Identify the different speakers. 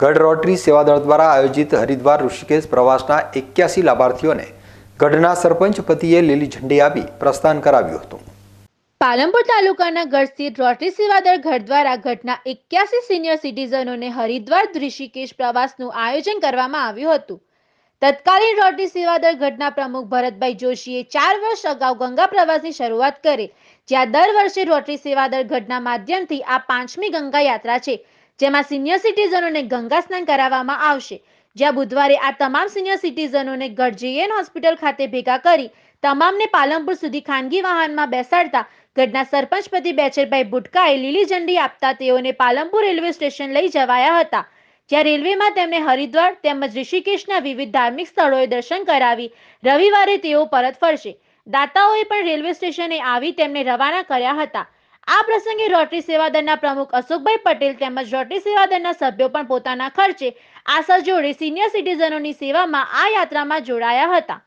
Speaker 1: ગઢ રોટરી સેવાદળ દ્વારા આયોજિત હરિદ્વાર ઋષિકેશ પ્રવાસના એક્યાસી લાભાર્થીઓને ગઢના સરપંચ પતિએ લીલી ઝંડી આપી પ્રસ્થાન કરાવ્યું હતું
Speaker 2: પાલનપુર તાલુકાના ગઢ સ્થિત રોટરી સેવાદળ ગઢ દ્વારા ગઢના એક્યાસી સિનિયર સિટીઝનોને હરિદ્વાર ઋષિકેશ પ્રવાસનું આયોજન કરવામાં આવ્યું હતું તત્કાલીન રોટરી સેવાદળ ગઢના પ્રમુખ ભરતભાઈ જોશીએ ચાર વર્ષ અગાઉ ગંગા પ્રવાસની શરૂઆત કરી જ્યાં દર વર્ષે રોટરી સેવાદળ ગઢના માધ્યમથી આ પાંચમી ગંગા યાત્રા છે જેમાં સિનિયર સિટીઝનોને ગંગા સ્નાન કરાવવામાં આવશે જ્યાં બુધવારે આ તમામ સિનિયર સિટીઝનોને ગઢજીએન હોસ્પિટલ ખાતે ભેગા કરી તમામને પાલનપુર સુધી ખાનગી વાહનમાં બેસાડતા ગઢના સરપંચ પતિ બેચરભાઈ બુટકાએ લીલી ઝંડી આપતા તેઓને પાલનપુર રેલવે સ્ટેશન લઈ જવાયા હતા જ્યાં રેલવેમાં તેમણે હરિદ્વાર તેમજ ઋષિકેશના વિવિધ ધાર્મિક સ્થળોએ દર્શન કરાવી રવિવારે તેઓ પરત ફરશે દાતાઓએ પણ રેલવે સ્ટેશને આવી તેમને રવાના કર્યા હતા આ પ્રસંગે રોટરી સેવાદળના પ્રમુખ અશોકભાઈ પટેલ તેમજ રોટરી સેવાદળના સભ્યો પણ પોતાના ખર્ચે આશા જોડે સિનિયર સિટીઝનોની સેવામાં આ યાત્રામાં જોડાયા હતા